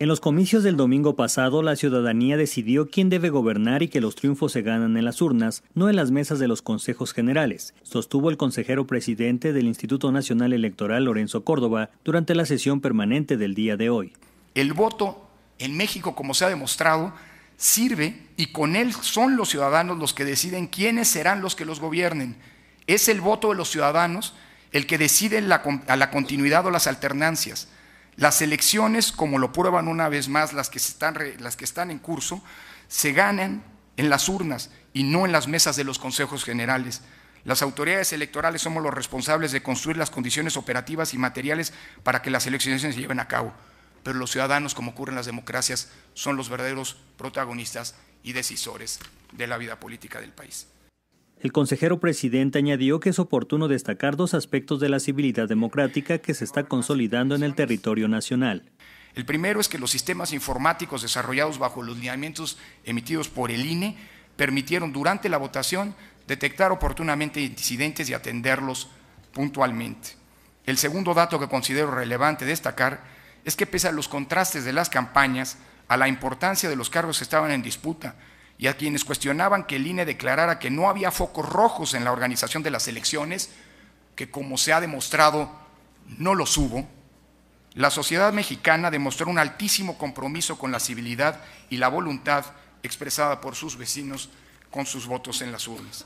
En los comicios del domingo pasado, la ciudadanía decidió quién debe gobernar y que los triunfos se ganan en las urnas, no en las mesas de los consejos generales, sostuvo el consejero presidente del Instituto Nacional Electoral, Lorenzo Córdoba, durante la sesión permanente del día de hoy. El voto en México, como se ha demostrado, sirve y con él son los ciudadanos los que deciden quiénes serán los que los gobiernen. Es el voto de los ciudadanos el que decide a la continuidad o las alternancias. Las elecciones, como lo prueban una vez más las que, están, las que están en curso, se ganan en las urnas y no en las mesas de los consejos generales. Las autoridades electorales somos los responsables de construir las condiciones operativas y materiales para que las elecciones se lleven a cabo, pero los ciudadanos, como ocurre en las democracias, son los verdaderos protagonistas y decisores de la vida política del país. El consejero presidente añadió que es oportuno destacar dos aspectos de la civilidad democrática que se está consolidando en el territorio nacional. El primero es que los sistemas informáticos desarrollados bajo los lineamientos emitidos por el INE permitieron durante la votación detectar oportunamente incidentes y atenderlos puntualmente. El segundo dato que considero relevante destacar es que pese a los contrastes de las campañas, a la importancia de los cargos que estaban en disputa y a quienes cuestionaban que el INE declarara que no había focos rojos en la organización de las elecciones, que como se ha demostrado no los hubo, la sociedad mexicana demostró un altísimo compromiso con la civilidad y la voluntad expresada por sus vecinos con sus votos en las urnas.